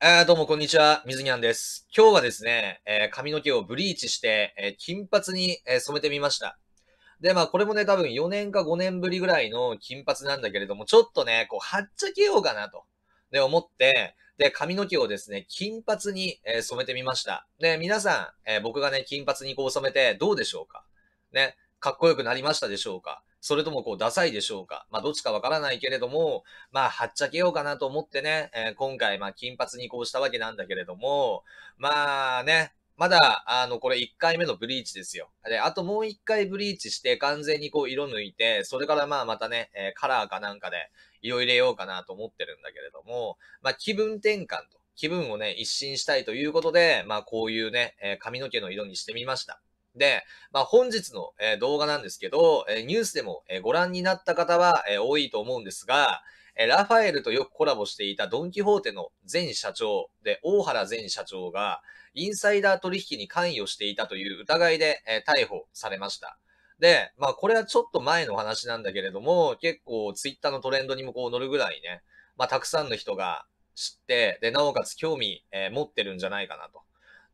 あどうも、こんにちは。水にゃんです。今日はですね、えー、髪の毛をブリーチして、えー、金髪に、えー、染めてみました。で、まあ、これもね、多分4年か5年ぶりぐらいの金髪なんだけれども、ちょっとね、こう、はっちゃけようかなと、で、思って、で、髪の毛をですね、金髪に、え染めてみました。で、皆さん、え僕がね、金髪にこう染めて、どうでしょうかね、かっこよくなりましたでしょうかそれともこう、ダサいでしょうかまあ、どっちかわからないけれども、まあ、はっちゃけようかなと思ってね、えー、今回、まあ、金髪にこうしたわけなんだけれども、まあね、まだ、あの、これ1回目のブリーチですよ。で、あともう1回ブリーチして完全にこう色抜いて、それからまあまたね、えー、カラーかなんかで色入れようかなと思ってるんだけれども、まあ気分転換と、気分をね、一新したいということで、まあこういうね、えー、髪の毛の色にしてみました。で、まあ、本日の、え動画なんですけど、えニュースでも、えご覧になった方は、え多いと思うんですが、えラファエルとよくコラボしていたドン・キホーテの前社長で、大原前社長が、インサイダー取引に関与していたという疑いで、え逮捕されました。で、まあこれはちょっと前の話なんだけれども、結構ツイッターのトレンドにもこう乗るぐらいね、まあたくさんの人が知って、で、なおかつ興味、え持ってるんじゃないかなと。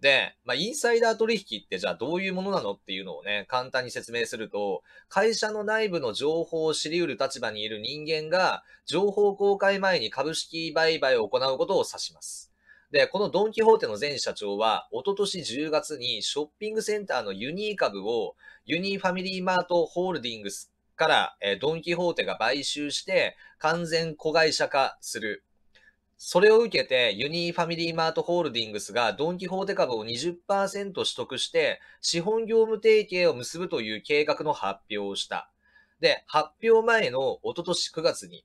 で、まあ、インサイダー取引ってじゃあどういうものなのっていうのをね、簡単に説明すると、会社の内部の情報を知り得る立場にいる人間が、情報公開前に株式売買を行うことを指します。で、このドン・キホーテの前社長は、おととし10月にショッピングセンターのユニー株を、ユニーファミリーマートホールディングスから、えドン・キホーテが買収して、完全子会社化する。それを受けて、ユニーファミリーマートホールディングスがドン・キホーテ株を20%取得して、資本業務提携を結ぶという計画の発表をした。で、発表前の一昨年9月に、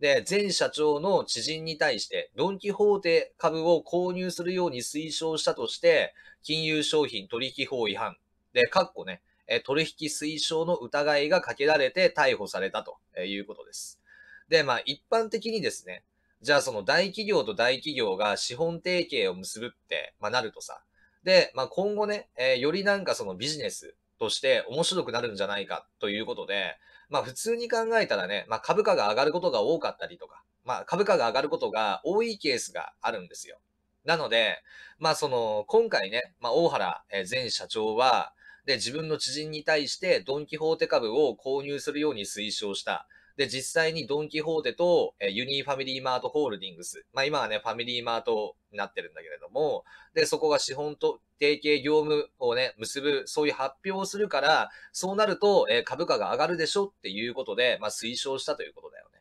で、前社長の知人に対して、ドン・キホーテ株を購入するように推奨したとして、金融商品取引法違反、で、かっこね、取引推奨の疑いがかけられて逮捕されたということです。で、まあ一般的にですね、じゃあその大企業と大企業が資本提携を結ぶって、まあ、なるとさ。で、まあ、今後ね、えー、よりなんかそのビジネスとして面白くなるんじゃないかということで、まあ、普通に考えたらね、まあ、株価が上がることが多かったりとか、まあ、株価が上がることが多いケースがあるんですよ。なので、まあ、その、今回ね、まあ、大原前社長は、で、自分の知人に対してドンキホーテ株を購入するように推奨した。で、実際にドン・キホーテと、ユニーファミリーマートホールディングス。まあ今はね、ファミリーマートになってるんだけれども、で、そこが資本と提携業務をね、結ぶ、そういう発表をするから、そうなると、株価が上がるでしょっていうことで、まあ推奨したということだよね。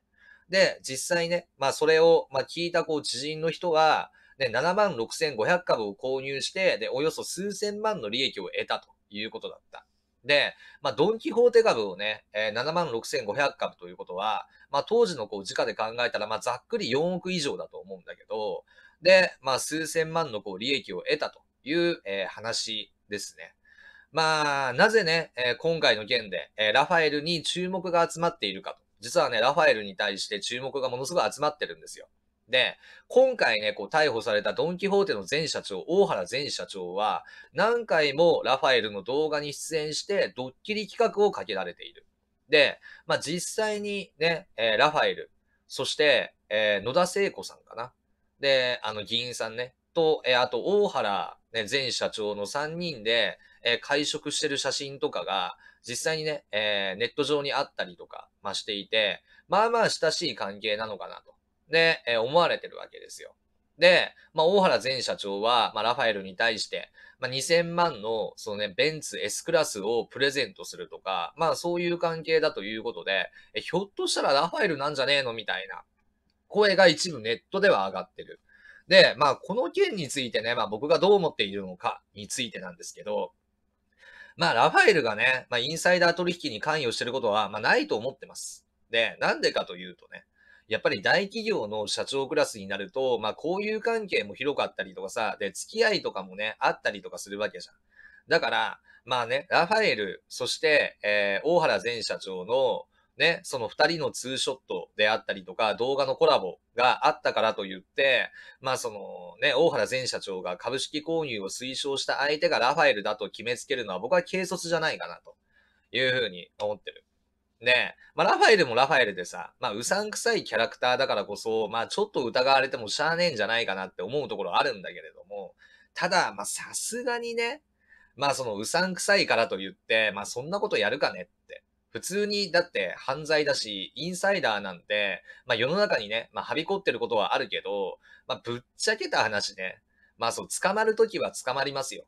で、実際ね、まあそれを、まあ聞いたこう知人の人は、ね、7万6500株を購入して、で、およそ数千万の利益を得たということだった。で、まあ、ドン・キホーテ株をね、えー、7万6500株ということは、まあ、当時のこう、時価で考えたら、まあ、ざっくり4億以上だと思うんだけど、で、まあ、数千万のこう、利益を得たという、えー、話ですね。まあ、なぜね、えー、今回の件で、えー、ラファエルに注目が集まっているかと。実はね、ラファエルに対して注目がものすごい集まってるんですよ。で、今回ね、こう逮捕されたドン・キホーテの前社長、大原前社長は、何回もラファエルの動画に出演して、ドッキリ企画をかけられている。で、まあ、実際にね、えー、ラファエル、そして、えー、野田聖子さんかな。で、あの、議員さんね、と、えー、あと、大原、ね、前社長の3人で、え会食してる写真とかが、実際にね、えネット上にあったりとか、まあ、していて、まあまあ親しい関係なのかなと。ね、えー、思われてるわけですよ。で、まあ、大原前社長は、まあ、ラファエルに対して、まあ、2000万の、そのね、ベンツ S クラスをプレゼントするとか、まあ、そういう関係だということで、え、ひょっとしたらラファエルなんじゃねえのみたいな声が一部ネットでは上がってる。で、まあ、この件についてね、まあ、僕がどう思っているのかについてなんですけど、まあ、ラファエルがね、まあ、インサイダー取引に関与してることは、まあ、ないと思ってます。で、なんでかというとね、やっぱり大企業の社長クラスになると、まあ、交友関係も広かったりとかさ、で、付き合いとかもね、あったりとかするわけじゃん。だから、まあね、ラファエル、そして、えー、大原前社長の、ね、その二人のツーショットであったりとか、動画のコラボがあったからといって、まあそのね、大原前社長が株式購入を推奨した相手がラファエルだと決めつけるのは僕は軽率じゃないかなというふうに思ってる。ねえ。まあ、ラファエルもラファエルでさ、まあ、うさんくさいキャラクターだからこそ、まあ、ちょっと疑われてもしゃあねえんじゃないかなって思うところあるんだけれども、ただ、まあ、さすがにね、まあ、そのうさんくさいからと言って、まあ、そんなことやるかねって。普通に、だって犯罪だし、インサイダーなんて、まあ、世の中にね、まあ、はびこってることはあるけど、まあ、ぶっちゃけた話ね、まあ、そう、捕まるときは捕まりますよ。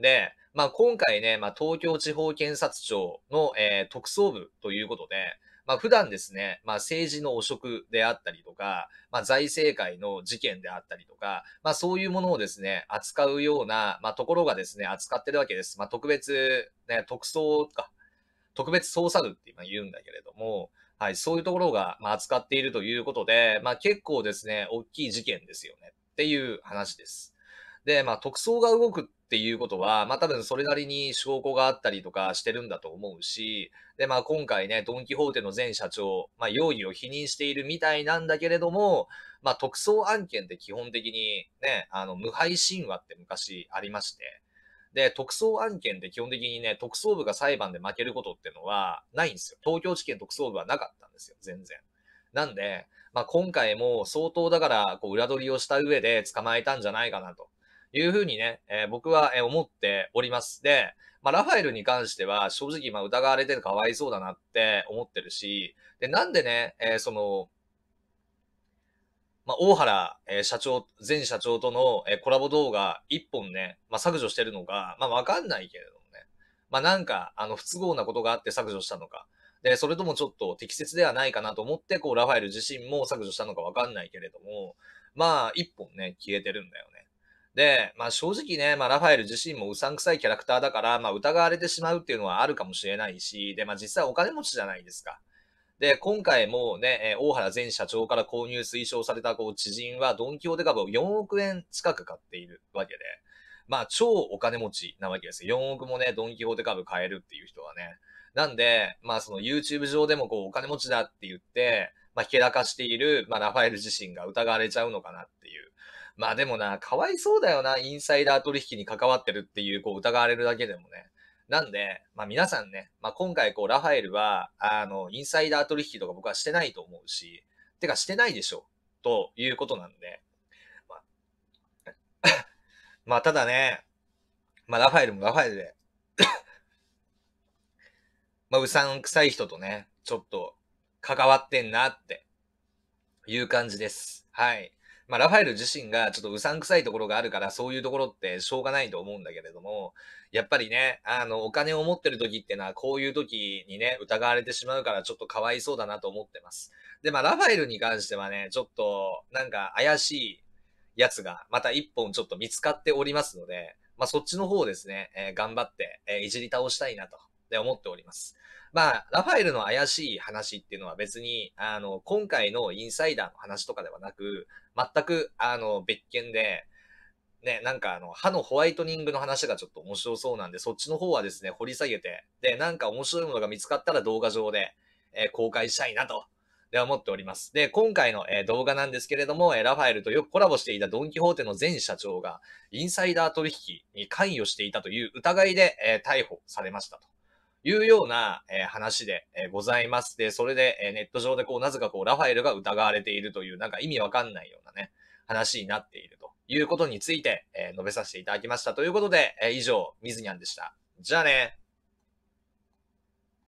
で、まあ、今回ね、まあ、東京地方検察庁の、えー、特捜部ということで、まあ、普段ですね、まあ、政治の汚職であったりとか、まあ、財政界の事件であったりとか、まあ、そういうものをですね、扱うような、まあ、ところがですね、扱ってるわけです。まあ、特別、ね、特捜か、特別捜査部って今言うんだけれども、はい、そういうところが、まあ、扱っているということで、まあ、結構ですね、大きい事件ですよねっていう話です。で、まあ、特捜が動くっっていうことは、まあ多分それなりに証拠があったりとかしてるんだと思うし、でまあ今回ね、ドン・キホーテの前社長、まあ容疑を否認しているみたいなんだけれども、まあ特捜案件って基本的にね、あの無敗神話って昔ありまして、で、特捜案件って基本的にね、特捜部が裁判で負けることってのはないんですよ。東京地検特捜部はなかったんですよ、全然。なんで、まあ、今回も相当だから、こう、裏取りをした上で捕まえたんじゃないかなと。いうふうにね、えー、僕は思っております。で、まあ、ラファエルに関しては正直今疑われてるかわいそうだなって思ってるし、で、なんでね、えー、その、まあ、大原、えー、社長、前社長との、えー、コラボ動画一本ね、まあ、削除してるのか、まあ、わかんないけれどもね。まあ、なんか、あの、不都合なことがあって削除したのか。で、それともちょっと適切ではないかなと思って、こう、ラファエル自身も削除したのかわかんないけれども、まあ、一本ね、消えてるんだよね。で、まあ正直ね、まあラファエル自身もうさんくさいキャラクターだから、まあ疑われてしまうっていうのはあるかもしれないし、で、まあ実際お金持ちじゃないですか。で、今回もね、大原前社長から購入推奨されたこう知人はドンキホーテ株を4億円近く買っているわけで、まあ超お金持ちなわけですよ。4億もね、ドンキホーテ株買えるっていう人はね。なんで、まあその YouTube 上でもこうお金持ちだって言って、まあひけらかしている、まあラファエル自身が疑われちゃうのかなっていう。まあでもな、かわいそうだよな、インサイダー取引に関わってるっていう、こう、疑われるだけでもね。なんで、まあ皆さんね、まあ今回こう、ラファエルは、あの、インサイダー取引とか僕はしてないと思うし、てかしてないでしょ、ということなんで。まあ、まあただね、まあラファエルもラファエルでまあうさんくさい人とね、ちょっと関わってんなっていう感じです。はい。まあ、ラファエル自身がちょっとうさんくさいところがあるから、そういうところってしょうがないと思うんだけれども、やっぱりね、あの、お金を持ってる時ってのは、こういう時にね、疑われてしまうから、ちょっとかわいそうだなと思ってます。で、まあ、ラファエルに関してはね、ちょっと、なんか怪しいやつが、また一本ちょっと見つかっておりますので、まあ、そっちの方ですね、えー、頑張って、えー、いじり倒したいなと、で思っております。まあ、ラファエルの怪しい話っていうのは別に、あの、今回のインサイダーの話とかではなく、全く、あの、別件で、ね、なんかあの、歯のホワイトニングの話がちょっと面白そうなんで、そっちの方はですね、掘り下げて、で、なんか面白いものが見つかったら動画上で、えー、公開したいなと、で思っております。で、今回の、えー、動画なんですけれども、えー、ラファエルとよくコラボしていたドンキホーテの前社長が、インサイダー取引に関与していたという疑いで、え逮捕されましたと。いうような、え話で、えございます。で、それで、えネット上でこう、なぜかこう、ラファエルが疑われているという、なんか意味わかんないようなね、話になっているということについて、え述べさせていただきました。ということで、え以上、みずにゃんでした。じゃあね